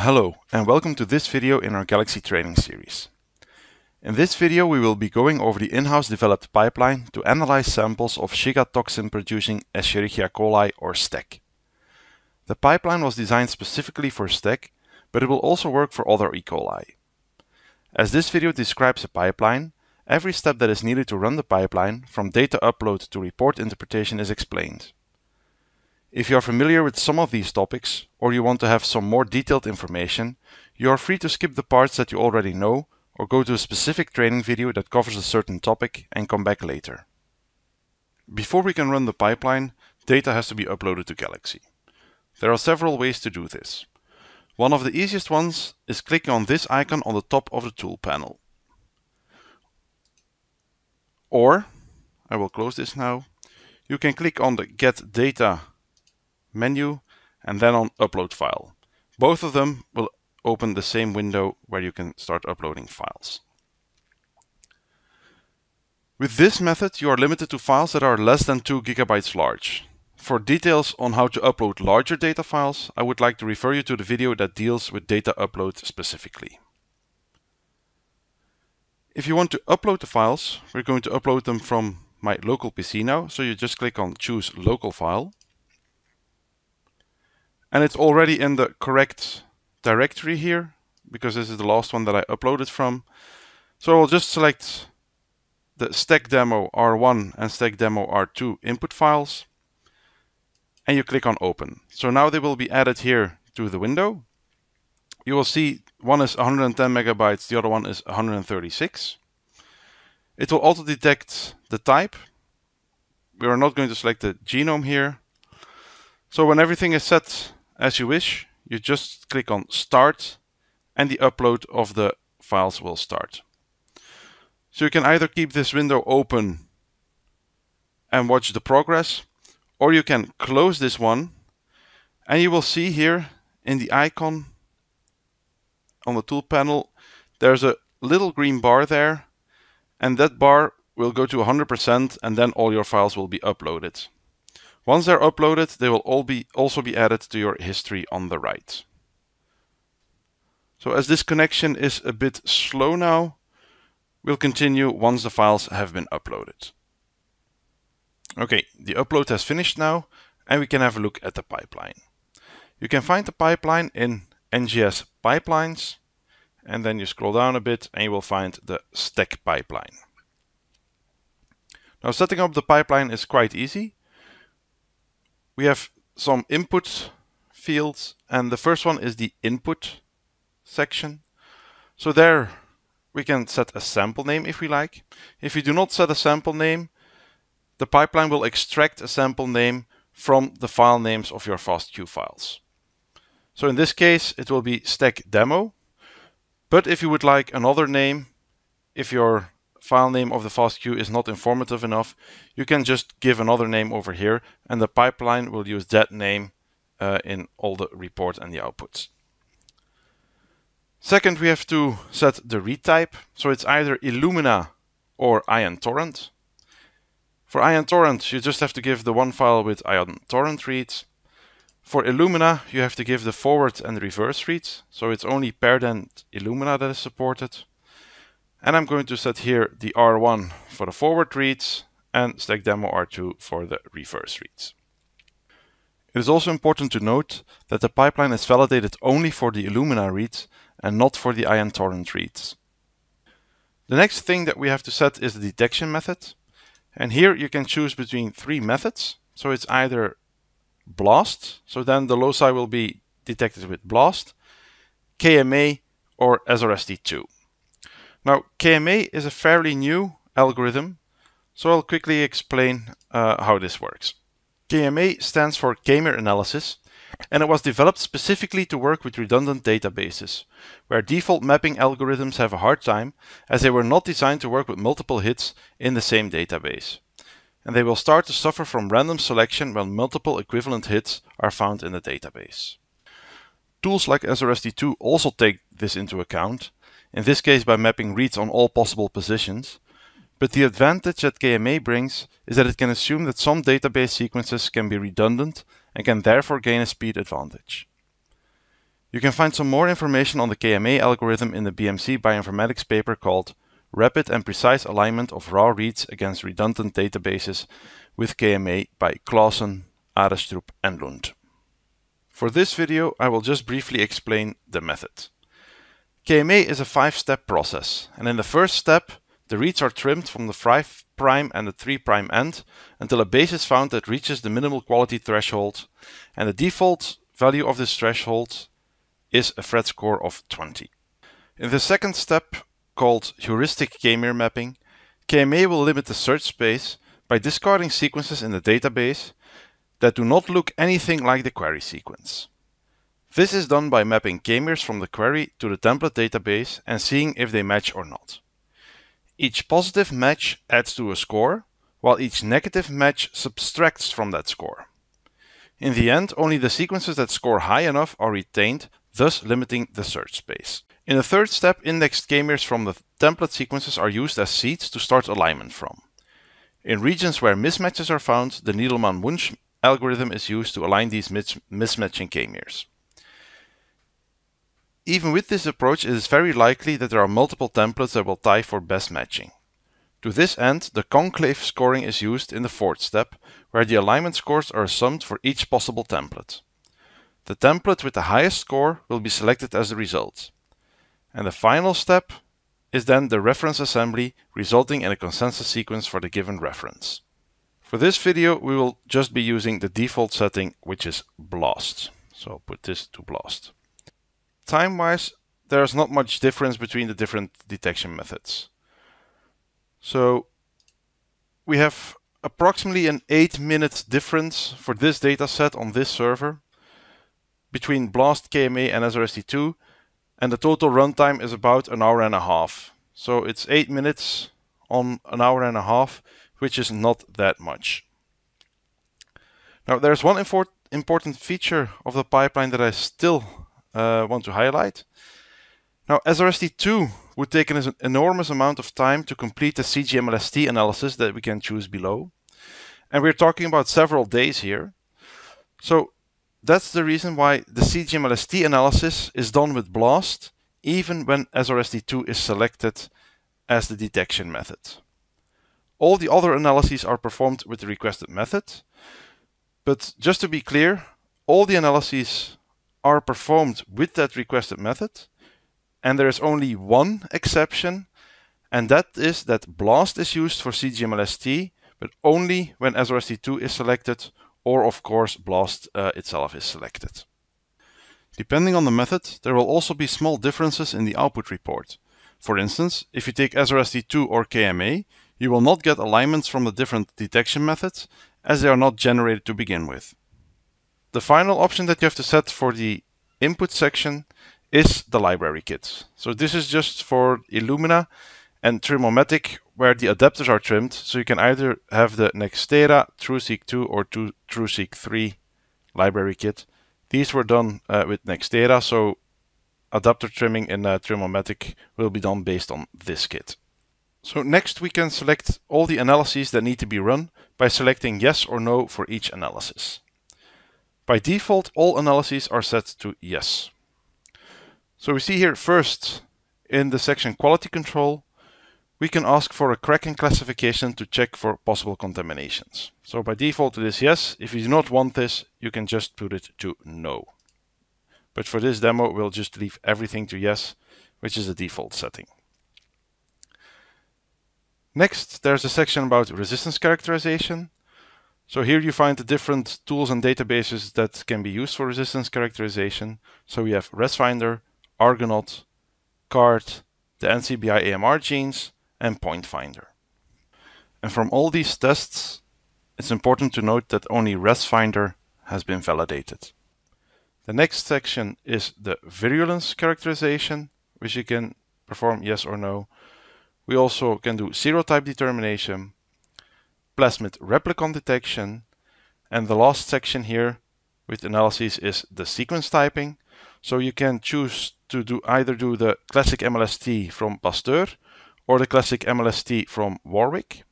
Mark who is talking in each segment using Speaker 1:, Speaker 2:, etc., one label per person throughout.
Speaker 1: Hello and welcome to this video in our Galaxy training series. In this video we will be going over the in-house developed pipeline to analyze samples of Shiga toxin producing Escherichia coli or STEC. The pipeline was designed specifically for STEC, but it will also work for other E. coli. As this video describes a pipeline, every step that is needed to run the pipeline, from data upload to report interpretation is explained. If you are familiar with some of these topics, or you want to have some more detailed information, you are free to skip the parts that you already know, or go to a specific training video that covers a certain topic and come back later. Before we can run the pipeline, data has to be uploaded to Galaxy. There are several ways to do this. One of the easiest ones is clicking on this icon on the top of the tool panel. Or, I will close this now, you can click on the Get Data Menu, and then on Upload File. Both of them will open the same window where you can start uploading files. With this method, you are limited to files that are less than 2 gigabytes large. For details on how to upload larger data files, I would like to refer you to the video that deals with data upload specifically. If you want to upload the files, we're going to upload them from my local PC now, so you just click on Choose Local File. And it's already in the correct directory here, because this is the last one that I uploaded from. So I'll just select the stack demo R1 and stack demo R2 input files, and you click on open. So now they will be added here to the window. You will see one is 110 megabytes, the other one is 136. It will also detect the type. We are not going to select the genome here. So when everything is set as you wish. You just click on Start and the upload of the files will start. So you can either keep this window open and watch the progress, or you can close this one and you will see here in the icon on the tool panel, there's a little green bar there and that bar will go to 100% and then all your files will be uploaded. Once they're uploaded, they will all be also be added to your history on the right. So as this connection is a bit slow now, we'll continue once the files have been uploaded. Okay, the upload has finished now, and we can have a look at the pipeline. You can find the pipeline in NGS Pipelines, and then you scroll down a bit and you will find the stack pipeline. Now setting up the pipeline is quite easy we have some input fields, and the first one is the input section. So there we can set a sample name if we like. If we do not set a sample name, the pipeline will extract a sample name from the file names of your FASTQ files. So in this case, it will be stack demo. But if you would like another name, if your file name of the FastQ is not informative enough, you can just give another name over here and the pipeline will use that name uh, in all the reports and the outputs. Second, we have to set the read type. So it's either Illumina or Ion Torrent. For Ion Torrent, you just have to give the one file with Ion Torrent reads. For Illumina, you have to give the forward and reverse reads. So it's only paired and Illumina that is supported. And I'm going to set here the R1 for the forward reads and stack demo R2 for the reverse reads. It is also important to note that the pipeline is validated only for the Illumina reads and not for the Ion Torrent reads. The next thing that we have to set is the detection method. And here you can choose between three methods. So it's either BLAST, so then the loci will be detected with BLAST, KMA, or SRST2. Now, KMA is a fairly new algorithm, so I'll quickly explain uh, how this works. KMA stands for k Analysis, and it was developed specifically to work with redundant databases, where default mapping algorithms have a hard time as they were not designed to work with multiple hits in the same database. And they will start to suffer from random selection when multiple equivalent hits are found in the database. Tools like SRSD2 also take this into account in this case by mapping reads on all possible positions, but the advantage that KMA brings is that it can assume that some database sequences can be redundant and can therefore gain a speed advantage. You can find some more information on the KMA algorithm in the BMC bioinformatics paper called Rapid and Precise Alignment of Raw Reads Against Redundant Databases with KMA by Clausen, Arestrup and Lund. For this video I will just briefly explain the method. KMA is a five-step process, and in the first step, the reads are trimmed from the 5' and the 3' end until a base is found that reaches the minimal quality threshold, and the default value of this threshold is a fret score of 20. In the second step, called heuristic k-mirror mapping, KMA will limit the search space by discarding sequences in the database that do not look anything like the query sequence. This is done by mapping kmers from the query to the template database and seeing if they match or not. Each positive match adds to a score, while each negative match subtracts from that score. In the end, only the sequences that score high enough are retained, thus limiting the search space. In the third step, indexed kmers from the template sequences are used as seeds to start alignment from. In regions where mismatches are found, the Needleman-Wunsch algorithm is used to align these mismatching kmers. Even with this approach, it is very likely that there are multiple templates that will tie for best matching. To this end, the conclave scoring is used in the fourth step, where the alignment scores are summed for each possible template. The template with the highest score will be selected as the result. And the final step is then the reference assembly, resulting in a consensus sequence for the given reference. For this video, we will just be using the default setting, which is BLAST. So I'll put this to BLAST time wise, there's not much difference between the different detection methods. So we have approximately an 8 minute difference for this data set on this server between BLAST KMA and srst 2 and the total runtime is about an hour and a half. So it's 8 minutes on an hour and a half, which is not that much. Now there's one important feature of the pipeline that I still uh, want to highlight. Now, SRST2 would take an enormous amount of time to complete the CGMLST analysis that we can choose below. And we're talking about several days here. So that's the reason why the CGMLST analysis is done with BLAST, even when SRST2 is selected as the detection method. All the other analyses are performed with the requested method. But just to be clear, all the analyses are performed with that requested method. And there is only one exception, and that is that BLAST is used for CGMLST, but only when SRST2 is selected, or of course BLAST uh, itself is selected. Depending on the method, there will also be small differences in the output report. For instance, if you take SRST2 or KMA, you will not get alignments from the different detection methods, as they are not generated to begin with. The final option that you have to set for the input section is the library kit. So this is just for Illumina and Trimomatic where the adapters are trimmed. So you can either have the Nextera TrueSeq 2 or TrueSeq 3 library kit. These were done uh, with Nextera, so adapter trimming in uh, Trimomatic will be done based on this kit. So next we can select all the analyses that need to be run by selecting yes or no for each analysis. By default, all analyses are set to yes. So we see here first in the section quality control, we can ask for a cracking classification to check for possible contaminations. So by default it is yes. If you do not want this, you can just put it to no. But for this demo, we'll just leave everything to yes, which is the default setting. Next, there's a section about resistance characterization. So here you find the different tools and databases that can be used for resistance characterization. So we have ResFinder, Argonaut, CART, the NCBI AMR genes, and PointFinder. And from all these tests, it's important to note that only ResFinder has been validated. The next section is the virulence characterization, which you can perform yes or no. We also can do serotype determination, plasmid replicon detection. And the last section here with analyses is the sequence typing. So you can choose to do either do the classic MLST from Pasteur or the classic MLST from Warwick.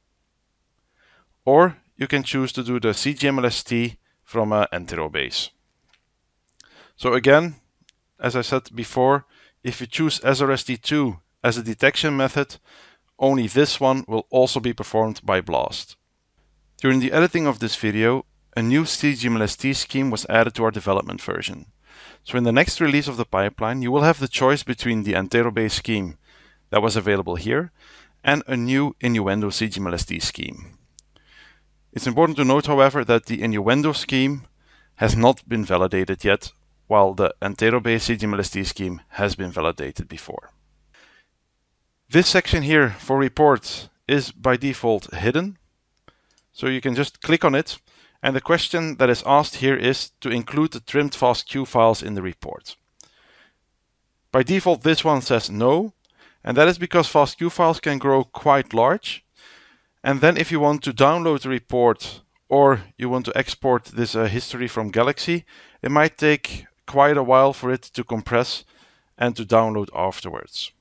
Speaker 1: Or you can choose to do the CGMLST from uh, an Enterobase. So again, as I said before, if you choose SRSD2 as a detection method, only this one will also be performed by BLAST. During the editing of this video, a new CGMLST scheme was added to our development version. So in the next release of the pipeline, you will have the choice between the Antero-based scheme that was available here and a new Innuendo CGMLST scheme. It's important to note, however, that the Innuendo scheme has not been validated yet, while the Antero-based CGMLST scheme has been validated before. This section here for reports is by default hidden so you can just click on it. And the question that is asked here is to include the trimmed FASTQ files in the report. By default, this one says no. And that is because FASTQ files can grow quite large. And then if you want to download the report or you want to export this uh, history from Galaxy, it might take quite a while for it to compress and to download afterwards.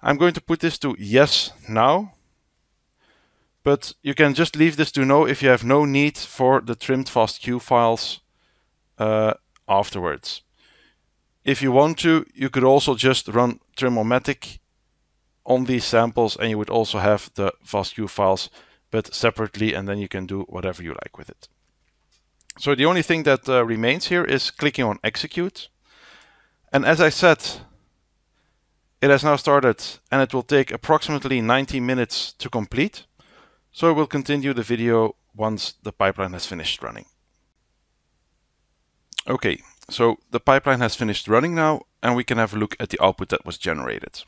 Speaker 1: I'm going to put this to yes now but you can just leave this to no if you have no need for the trimmed fastq files uh, afterwards. If you want to, you could also just run Trimomatic on these samples and you would also have the fastq files, but separately, and then you can do whatever you like with it. So the only thing that uh, remains here is clicking on execute. And as I said, it has now started and it will take approximately 90 minutes to complete. So we'll continue the video once the pipeline has finished running. Okay, so the pipeline has finished running now and we can have a look at the output that was generated.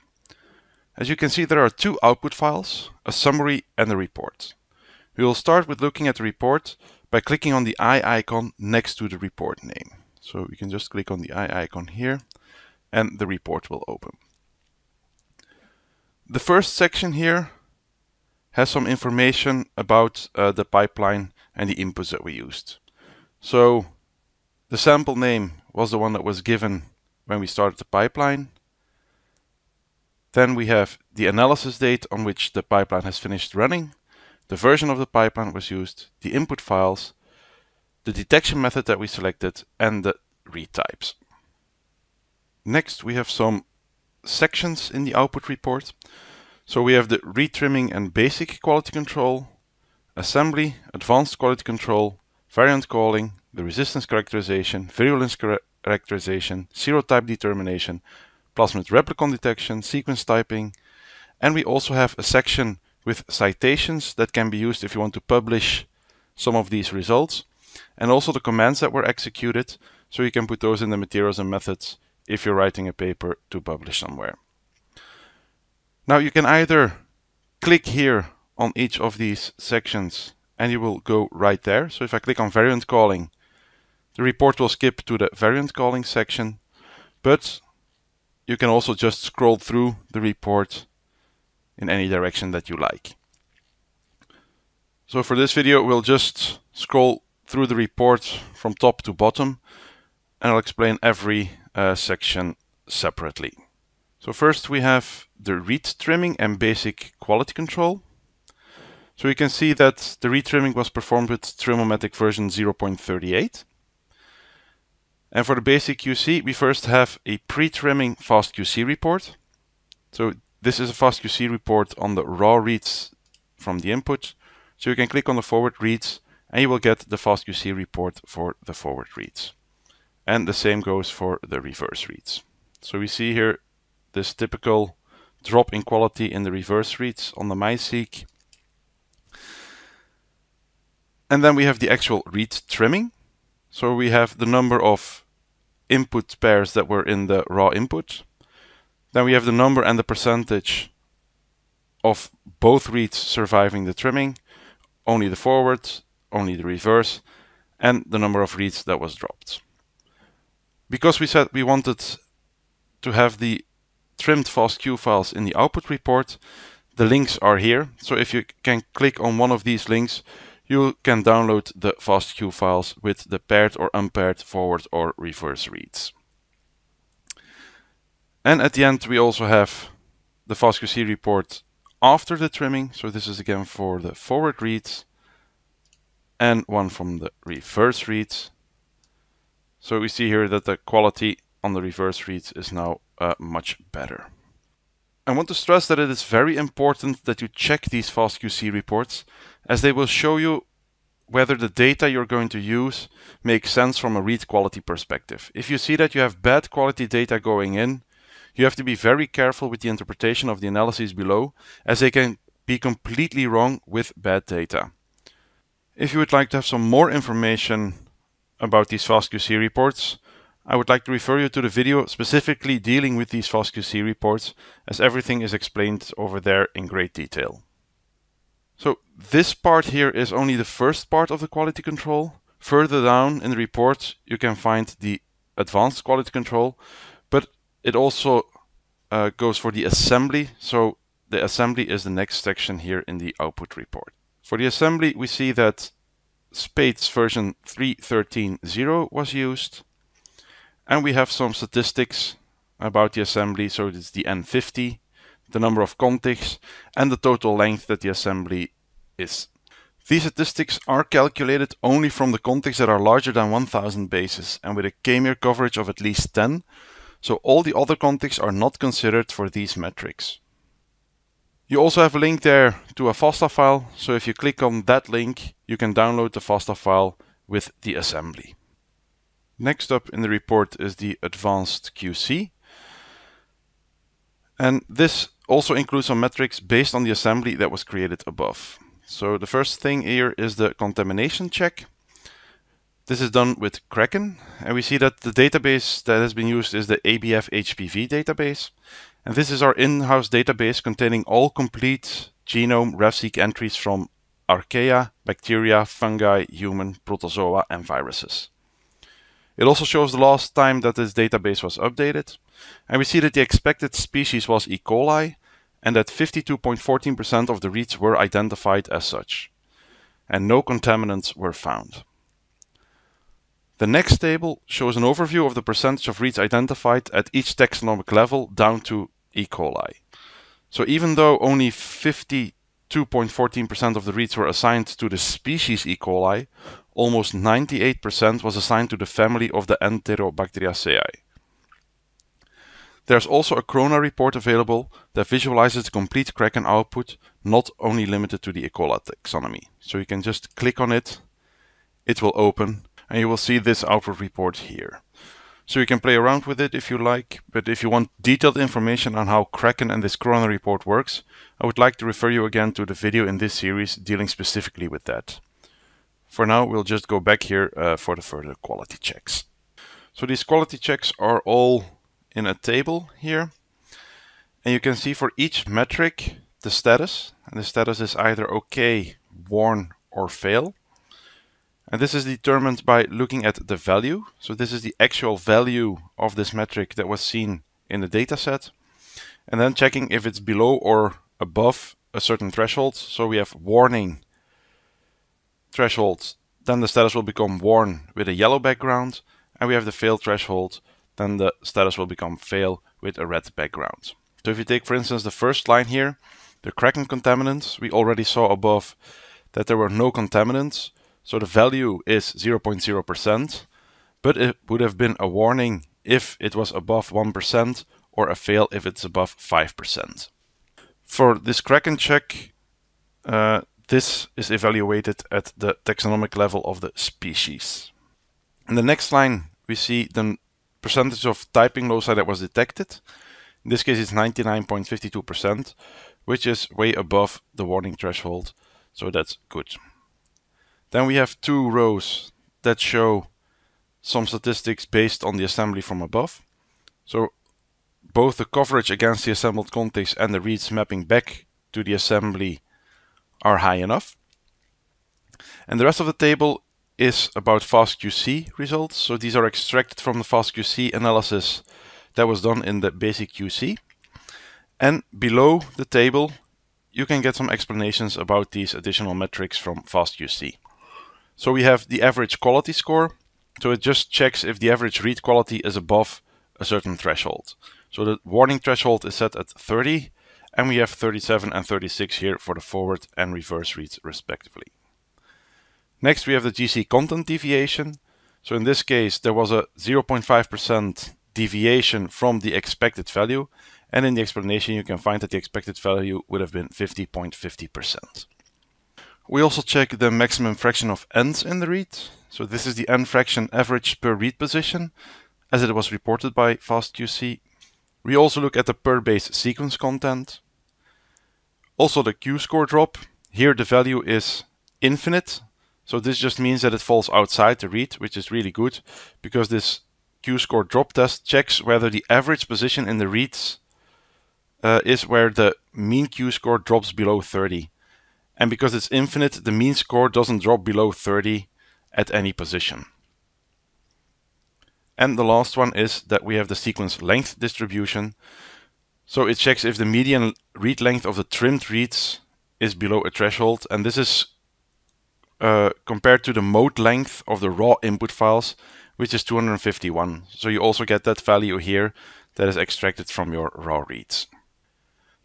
Speaker 1: As you can see, there are two output files, a summary and a report. We will start with looking at the report by clicking on the eye icon next to the report name. So we can just click on the eye icon here and the report will open. The first section here has some information about uh, the pipeline and the inputs that we used. So the sample name was the one that was given when we started the pipeline. Then we have the analysis date on which the pipeline has finished running, the version of the pipeline was used, the input files, the detection method that we selected, and the retypes. Next, we have some sections in the output report. So we have the retrimming and basic quality control, assembly, advanced quality control, variant calling, the resistance characterization, virulence characterization, serotype determination, plasmid replicon detection, sequence typing, and we also have a section with citations that can be used if you want to publish some of these results, and also the commands that were executed, so you can put those in the materials and methods if you're writing a paper to publish somewhere. Now you can either click here on each of these sections and you will go right there. So if I click on variant calling, the report will skip to the variant calling section, but you can also just scroll through the report in any direction that you like. So for this video, we'll just scroll through the report from top to bottom and I'll explain every uh, section separately. So first we have the read trimming and basic quality control. So you can see that the retrimming was performed with Trimomatic version 0.38. And for the basic QC, we first have a pre-trimming FastQC report. So this is a FastQC report on the raw reads from the input. So you can click on the forward reads and you will get the FastQC report for the forward reads. And the same goes for the reverse reads. So we see here this typical drop in quality in the reverse reads on the MySeq. And then we have the actual read trimming. So we have the number of input pairs that were in the raw input. Then we have the number and the percentage of both reads surviving the trimming, only the forward, only the reverse, and the number of reads that was dropped. Because we said we wanted to have the trimmed FASTQ files in the output report. The links are here, so if you can click on one of these links, you can download the FASTQ files with the paired or unpaired forward or reverse reads. And at the end, we also have the FASTQC report after the trimming. So this is again for the forward reads and one from the reverse reads. So we see here that the quality on the reverse reads is now uh, much better. I want to stress that it is very important that you check these FastQC reports as they will show you whether the data you're going to use makes sense from a read quality perspective. If you see that you have bad quality data going in, you have to be very careful with the interpretation of the analyses below as they can be completely wrong with bad data. If you would like to have some more information about these FastQC reports, I would like to refer you to the video specifically dealing with these FOSQC reports, as everything is explained over there in great detail. So this part here is only the first part of the quality control. Further down in the report, you can find the advanced quality control, but it also uh, goes for the assembly. So the assembly is the next section here in the output report. For the assembly, we see that Spades version 3.13.0 was used, and we have some statistics about the assembly. So it's the N50, the number of contigs, and the total length that the assembly is. These statistics are calculated only from the contigs that are larger than 1000 bases and with a kmir coverage of at least 10, so all the other contigs are not considered for these metrics. You also have a link there to a FASTA file, so if you click on that link, you can download the FASTA file with the assembly. Next up in the report is the advanced QC. And this also includes some metrics based on the assembly that was created above. So the first thing here is the contamination check. This is done with Kraken, and we see that the database that has been used is the ABF HPV database. And this is our in-house database containing all complete genome RefSeq entries from archaea, bacteria, fungi, human, protozoa, and viruses. It also shows the last time that this database was updated. And we see that the expected species was E. coli, and that 52.14% of the reads were identified as such. And no contaminants were found. The next table shows an overview of the percentage of reads identified at each taxonomic level down to E. coli. So even though only 52.14% of the reads were assigned to the species E. coli, almost 98% was assigned to the family of the Enterobacteriaceae. There's also a Corona report available that visualizes the complete Kraken output, not only limited to the Ecola taxonomy. So you can just click on it, it will open, and you will see this output report here. So you can play around with it if you like, but if you want detailed information on how Kraken and this Corona report works, I would like to refer you again to the video in this series dealing specifically with that. For now, we'll just go back here uh, for the further quality checks. So these quality checks are all in a table here. And you can see for each metric the status. And the status is either OK, warn, or fail. And this is determined by looking at the value. So this is the actual value of this metric that was seen in the dataset, And then checking if it's below or above a certain threshold. So we have warning threshold, then the status will become warn with a yellow background, and we have the fail threshold, then the status will become fail with a red background. So if you take, for instance, the first line here, the Kraken contaminants, we already saw above that there were no contaminants, so the value is 0.0%, but it would have been a warning if it was above 1% or a fail if it's above 5%. For this Kraken check, uh, this is evaluated at the taxonomic level of the species. In the next line, we see the percentage of typing loci that was detected. In this case, it's 99.52%, which is way above the warning threshold, so that's good. Then we have two rows that show some statistics based on the assembly from above. So both the coverage against the assembled context and the reads mapping back to the assembly are high enough. And the rest of the table is about FastQC results. So these are extracted from the FastQC analysis that was done in the basic QC. And below the table, you can get some explanations about these additional metrics from FastQC. So we have the average quality score. So it just checks if the average read quality is above a certain threshold. So the warning threshold is set at 30, and we have 37 and 36 here for the forward and reverse reads respectively. Next we have the GC content deviation. So in this case there was a 0.5% deviation from the expected value and in the explanation you can find that the expected value would have been 50.50%. We also check the maximum fraction of n's in the read. So this is the n fraction average per read position as it was reported by FastQC. We also look at the per base sequence content. Also the Q score drop. Here the value is infinite. So this just means that it falls outside the read, which is really good because this Q score drop test checks whether the average position in the reads uh, is where the mean Q score drops below 30. And because it's infinite, the mean score doesn't drop below 30 at any position. And the last one is that we have the sequence length distribution. So it checks if the median read length of the trimmed reads is below a threshold, and this is uh, compared to the mode length of the raw input files, which is 251. So you also get that value here that is extracted from your raw reads.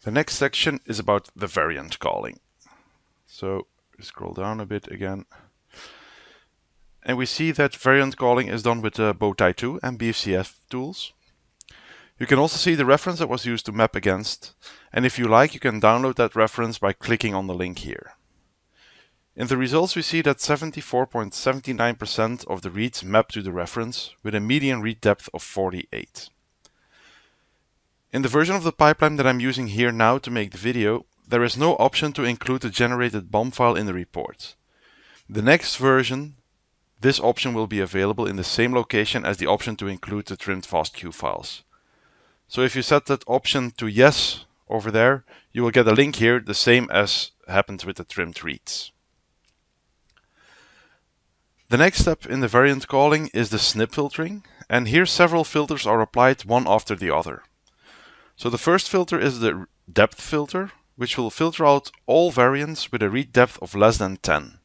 Speaker 1: The next section is about the variant calling. So scroll down a bit again. And we see that variant calling is done with the uh, Bowtie 2 and BFCF tools. You can also see the reference that was used to map against, and if you like, you can download that reference by clicking on the link here. In the results, we see that 74.79% of the reads map to the reference, with a median read depth of 48. In the version of the pipeline that I'm using here now to make the video, there is no option to include the generated BOM file in the report. The next version, this option will be available in the same location as the option to include the trimmed FASTQ files. So if you set that option to yes over there, you will get a link here, the same as happened with the trimmed reads. The next step in the variant calling is the snip filtering, and here several filters are applied one after the other. So the first filter is the depth filter, which will filter out all variants with a read depth of less than 10.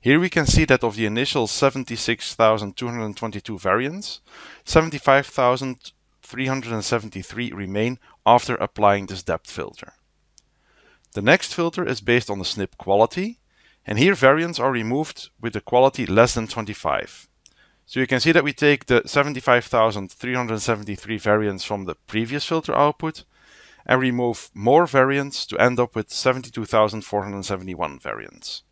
Speaker 1: Here we can see that of the initial 76,222 variants, 75,000 373 remain after applying this depth filter. The next filter is based on the SNP quality, and here variants are removed with a quality less than 25. So you can see that we take the 75,373 variants from the previous filter output and remove more variants to end up with 72,471 variants.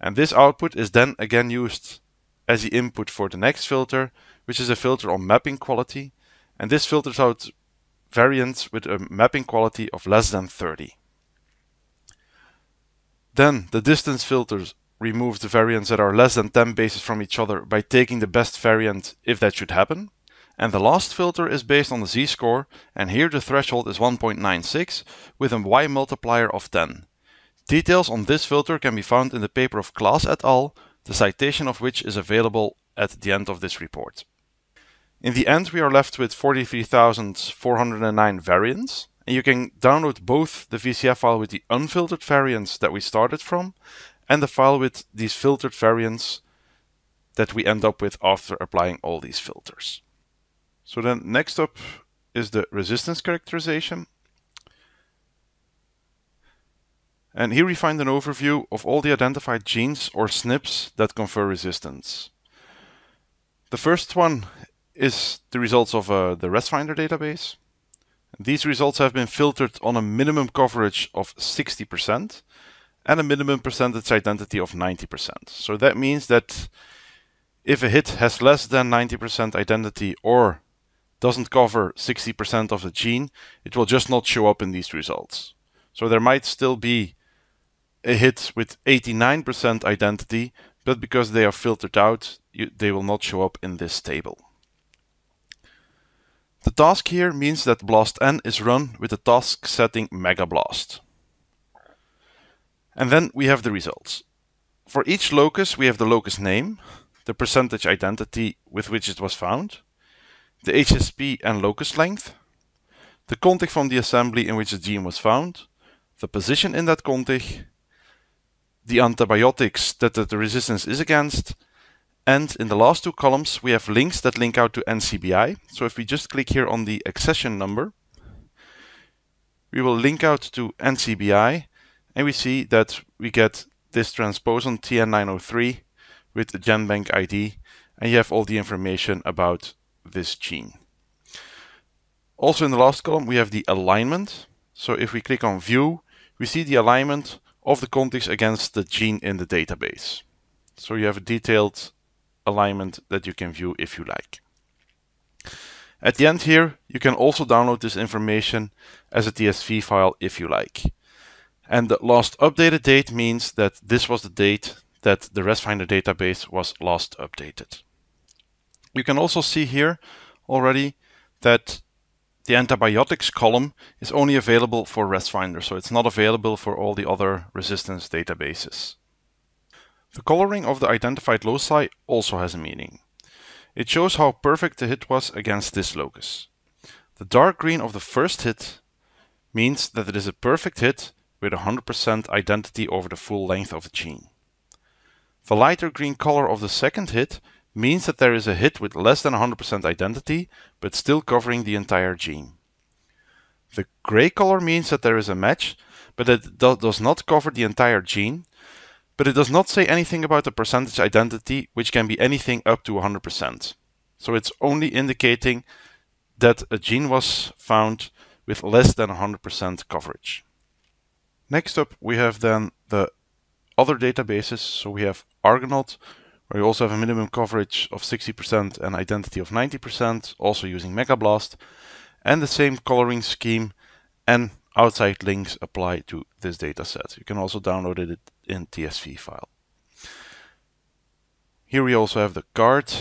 Speaker 1: And this output is then again used as the input for the next filter, which is a filter on mapping quality, and this filters out variants with a mapping quality of less than 30. Then the distance filters remove the variants that are less than 10 bases from each other by taking the best variant if that should happen. And the last filter is based on the z-score, and here the threshold is 1.96 with a y multiplier of 10. Details on this filter can be found in the paper of Klaas et al., the citation of which is available at the end of this report. In the end, we are left with 43,409 variants, and you can download both the VCF file with the unfiltered variants that we started from, and the file with these filtered variants that we end up with after applying all these filters. So then next up is the resistance characterization. And here we find an overview of all the identified genes or SNPs that confer resistance. The first one is the results of uh, the RestFinder database. These results have been filtered on a minimum coverage of 60% and a minimum percentage identity of 90%. So that means that if a hit has less than 90% identity or doesn't cover 60% of the gene, it will just not show up in these results. So there might still be a hit with 89% identity, but because they are filtered out, you, they will not show up in this table. The task here means that blast n is run with the task setting megablast. And then we have the results. For each locus, we have the locus name, the percentage identity with which it was found, the HSP and locus length, the contig from the assembly in which the gene was found, the position in that contig, the antibiotics that the resistance is against, and in the last two columns, we have links that link out to NCBI. So if we just click here on the accession number, we will link out to NCBI and we see that we get this transposon TN903 with the GenBank ID and you have all the information about this gene. Also in the last column, we have the alignment. So if we click on view, we see the alignment of the context against the gene in the database. So you have a detailed alignment that you can view if you like. At the end here, you can also download this information as a TSV file if you like. And the last updated date means that this was the date that the ResFinder database was last updated. You can also see here already that the antibiotics column is only available for ResFinder, so it's not available for all the other resistance databases. The coloring of the identified loci also has a meaning. It shows how perfect the hit was against this locus. The dark green of the first hit means that it is a perfect hit with 100% identity over the full length of the gene. The lighter green color of the second hit means that there is a hit with less than 100% identity, but still covering the entire gene. The gray color means that there is a match, but it do does not cover the entire gene, but it does not say anything about the percentage identity, which can be anything up to 100%. So it's only indicating that a gene was found with less than 100% coverage. Next up, we have then the other databases. So we have Argonaut, where you also have a minimum coverage of 60% and identity of 90%, also using Megablast, and the same coloring scheme and outside links apply to this dataset. You can also download it in TSV file. Here we also have the card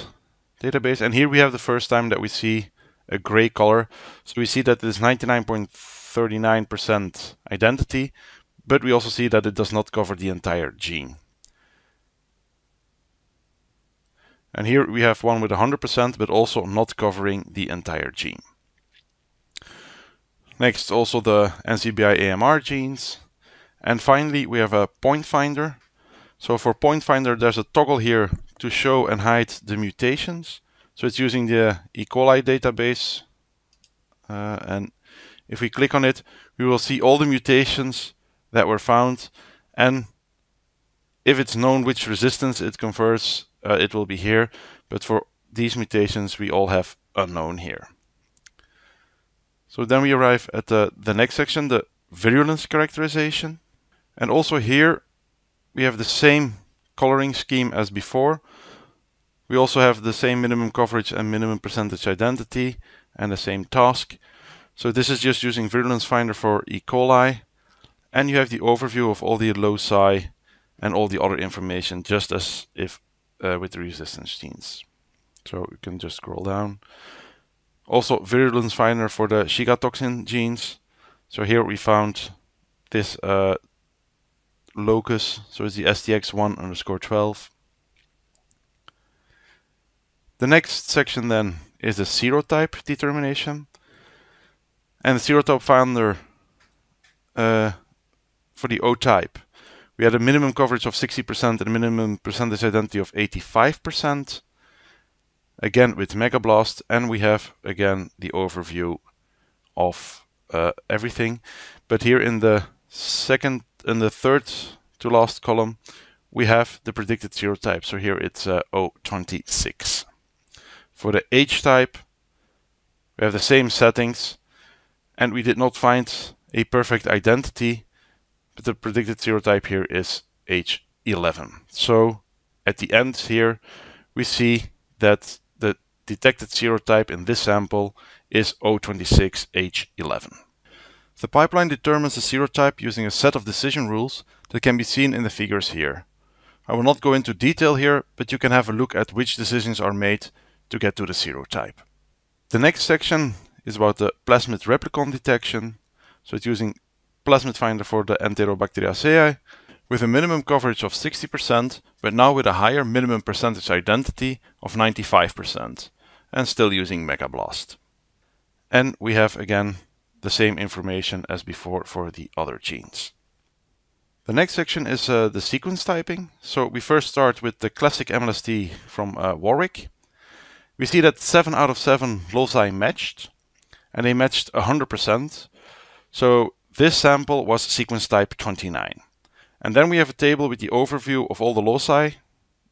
Speaker 1: database, and here we have the first time that we see a gray color. So we see that it is 99.39% identity, but we also see that it does not cover the entire gene. And here we have one with 100%, but also not covering the entire gene. Next, also the NCBI AMR genes. And finally, we have a point finder. So for point finder, there's a toggle here to show and hide the mutations. So it's using the E. coli database. Uh, and if we click on it, we will see all the mutations that were found. And if it's known which resistance it confers, uh, it will be here. But for these mutations, we all have unknown here. So then we arrive at the, uh, the next section, the virulence characterization. And also here we have the same coloring scheme as before. We also have the same minimum coverage and minimum percentage identity and the same task. So this is just using Virulence Finder for E. coli. And you have the overview of all the loci and all the other information just as if uh, with the resistance genes. So you can just scroll down. Also virulence finder for the Shiga toxin genes. So here we found this uh, locus, so it's the STX1 underscore 12. The next section then is the serotype determination. And the serotype finder uh, for the O type. We had a minimum coverage of 60% and a minimum percentage identity of 85%. Again with Megablast, and we have again the overview of uh, everything. But here in the second in the third to last column, we have the predicted serotype. So here it's uh, 026. For the H type, we have the same settings, and we did not find a perfect identity, but the predicted serotype here is is 11. So at the end here, we see that the detected serotype in this sample is 026H11. The pipeline determines the serotype using a set of decision rules that can be seen in the figures here. I will not go into detail here, but you can have a look at which decisions are made to get to the serotype. The next section is about the plasmid replicon detection. So it's using plasmid finder for the Enterobacteriaceae with a minimum coverage of 60%, but now with a higher minimum percentage identity of 95%, and still using Megablast. And we have again the same information as before for the other genes. The next section is uh, the sequence typing. So we first start with the classic MLST from uh, Warwick. We see that 7 out of 7 loci matched, and they matched 100%. So this sample was sequence type 29. And then we have a table with the overview of all the loci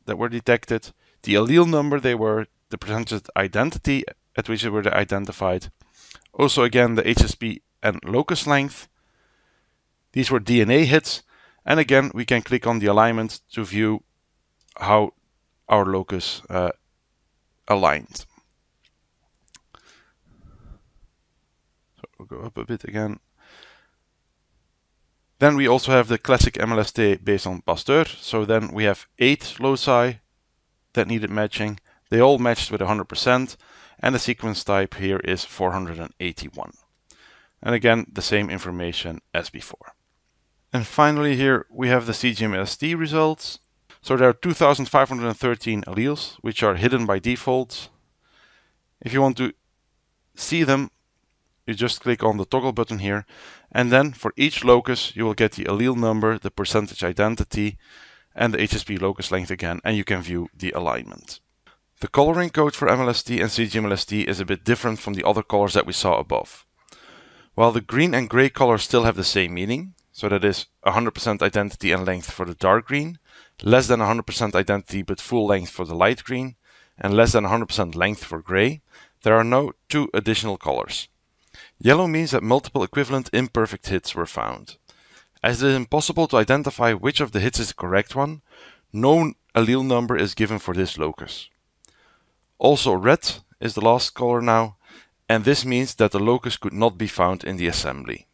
Speaker 1: that were detected, the allele number they were, the presented identity at which they were identified, also, again, the HSP and locus length. These were DNA hits. And again, we can click on the alignment to view how our locus uh, aligned. So we'll go up a bit again. Then we also have the classic MLST based on Pasteur. So then we have eight loci that needed matching. They all matched with 100% and the sequence type here is 481. And again, the same information as before. And finally here we have the CGMSD results. So there are 2,513 alleles, which are hidden by default. If you want to see them, you just click on the toggle button here, and then for each locus, you will get the allele number, the percentage identity, and the HSP locus length again, and you can view the alignment. The coloring code for MLST and CGMLST is a bit different from the other colors that we saw above. While the green and gray colors still have the same meaning, so that is 100% identity and length for the dark green, less than 100% identity but full length for the light green, and less than 100% length for gray, there are now two additional colors. Yellow means that multiple equivalent imperfect hits were found. As it is impossible to identify which of the hits is the correct one, no allele number is given for this locus. Also red is the last color now, and this means that the locus could not be found in the assembly.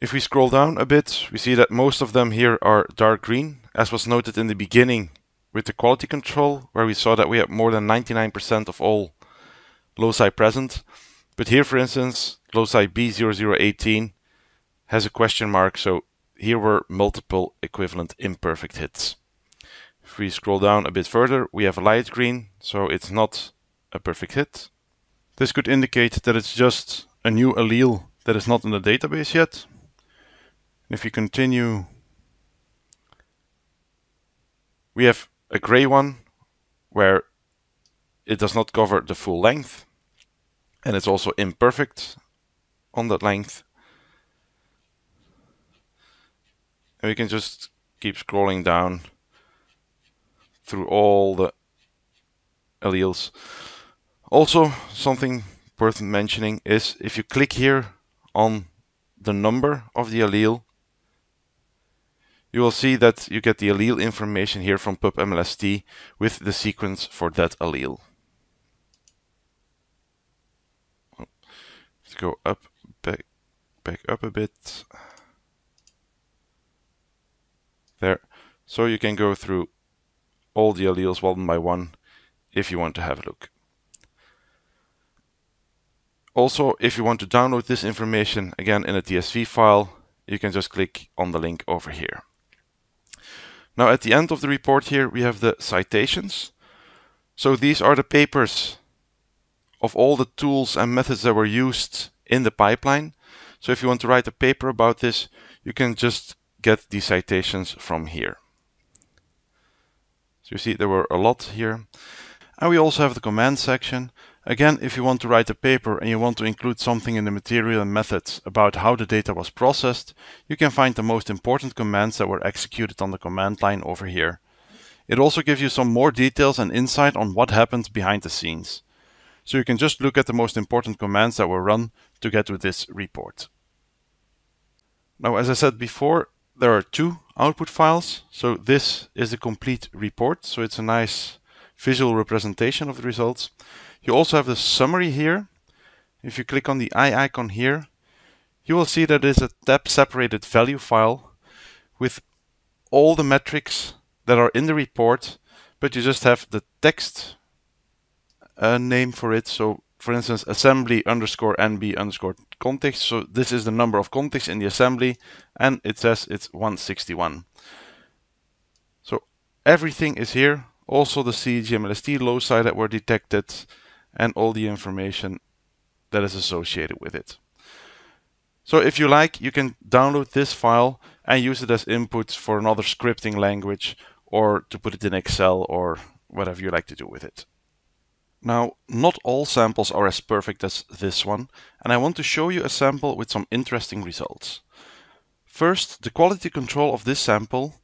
Speaker 1: If we scroll down a bit, we see that most of them here are dark green, as was noted in the beginning with the quality control, where we saw that we had more than 99% of all loci present. But here, for instance, loci B0018 has a question mark, so here were multiple equivalent imperfect hits. If we scroll down a bit further, we have light green, so it's not a perfect hit. This could indicate that it's just a new allele that is not in the database yet. If you continue, we have a gray one where it does not cover the full length and it's also imperfect on that length. And we can just keep scrolling down through all the alleles. Also, something worth mentioning is if you click here on the number of the allele, you will see that you get the allele information here from PubMLST with the sequence for that allele. Let's go up, back, back up a bit. There. So you can go through all the alleles one by one if you want to have a look. Also, if you want to download this information again in a TSV file, you can just click on the link over here. Now at the end of the report here, we have the citations. So these are the papers of all the tools and methods that were used in the pipeline. So if you want to write a paper about this, you can just get the citations from here. So you see there were a lot here. And we also have the command section. Again, if you want to write a paper and you want to include something in the material and methods about how the data was processed, you can find the most important commands that were executed on the command line over here. It also gives you some more details and insight on what happens behind the scenes. So you can just look at the most important commands that were run to get to this report. Now, as I said before, there are two output files. So this is the complete report. So it's a nice visual representation of the results. You also have the summary here. If you click on the eye icon here, you will see that it is a tab separated value file with all the metrics that are in the report, but you just have the text uh, name for it. So for instance, assembly underscore nb underscore context. So this is the number of contexts in the assembly, and it says it's 161. So everything is here also the CGMLST loci that were detected, and all the information that is associated with it. So if you like, you can download this file and use it as input for another scripting language or to put it in Excel or whatever you like to do with it. Now, not all samples are as perfect as this one, and I want to show you a sample with some interesting results. First, the quality control of this sample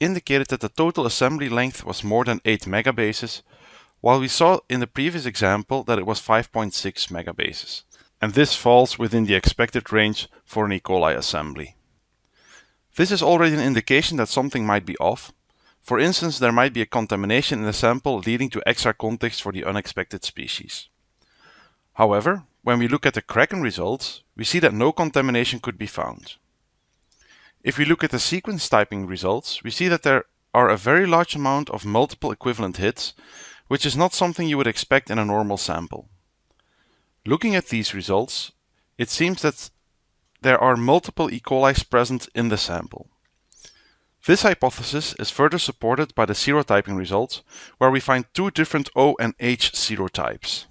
Speaker 1: indicated that the total assembly length was more than 8 megabases, while we saw in the previous example that it was 5.6 megabases. And this falls within the expected range for an E. coli assembly. This is already an indication that something might be off. For instance, there might be a contamination in the sample leading to extra context for the unexpected species. However, when we look at the Kraken results, we see that no contamination could be found. If we look at the sequence typing results, we see that there are a very large amount of multiple equivalent hits, which is not something you would expect in a normal sample. Looking at these results, it seems that there are multiple E. coli's present in the sample. This hypothesis is further supported by the serotyping results, where we find two different O and H serotypes.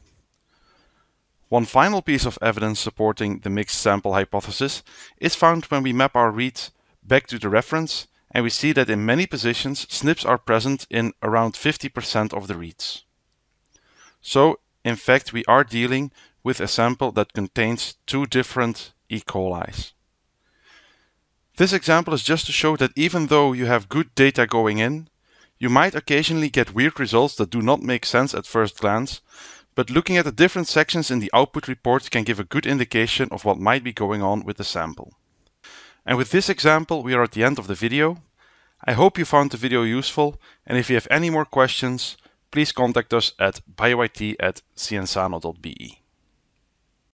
Speaker 1: One final piece of evidence supporting the mixed sample hypothesis is found when we map our reads back to the reference, and we see that in many positions, SNPs are present in around 50% of the reads. So, in fact, we are dealing with a sample that contains two different E. coli's. This example is just to show that even though you have good data going in, you might occasionally get weird results that do not make sense at first glance, but looking at the different sections in the output report can give a good indication of what might be going on with the sample. And with this example, we are at the end of the video. I hope you found the video useful, and if you have any more questions, please contact us at bioit at ciensano.be.